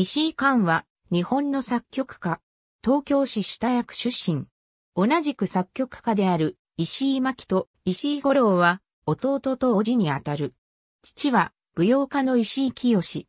石井寛は、日本の作曲家、東京市下役出身。同じく作曲家である、石井真と石井五郎は、弟と叔父にあたる。父は、舞踊家の石井清。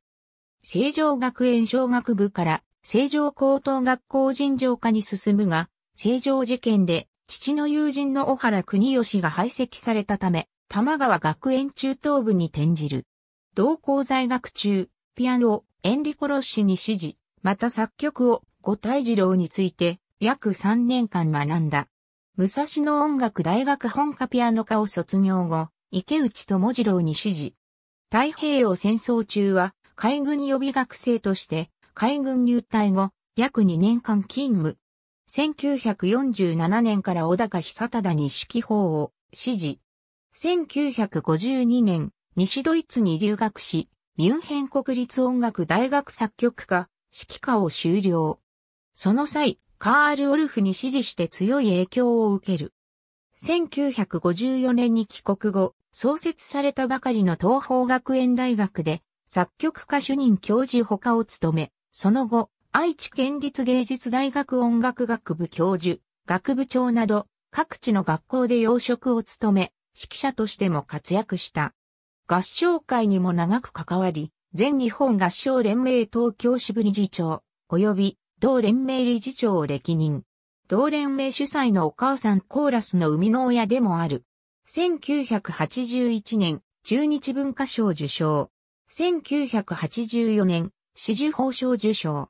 成城学園小学部から、成城高等学校尋常科に進むが、成城事件で、父の友人の小原国義が排斥されたため、玉川学園中等部に転じる。同校在学中、ピアノ、エンリコ・ロッシに指示、また作曲を五大二郎について約3年間学んだ。武蔵野音楽大学本科ピアノ科を卒業後、池内智次郎に指示。太平洋戦争中は海軍予備学生として海軍入隊後約2年間勤務。1947年から小高久忠に指揮法を指示。1952年、西ドイツに留学し、ミュンヘン国立音楽大学作曲家、指揮科を修了。その際、カール・オルフに支持して強い影響を受ける。1954年に帰国後、創設されたばかりの東方学園大学で作曲家主任教授他を務め、その後、愛知県立芸術大学音楽学部教授、学部長など、各地の学校で養殖を務め、指揮者としても活躍した。合唱会にも長く関わり、全日本合唱連盟東京支部理事長、及び同連盟理事長を歴任。同連盟主催のお母さんコーラスの生みの親でもある。1981年、中日文化賞受賞。1984年、四十宝賞受賞。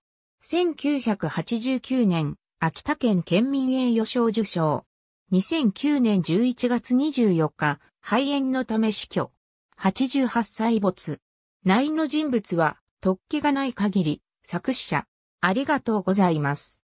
1989年、秋田県県民栄誉賞受賞。2009年11月24日、肺炎のため死去。88歳没。内の人物は、突起がない限り、作詞者。ありがとうございます。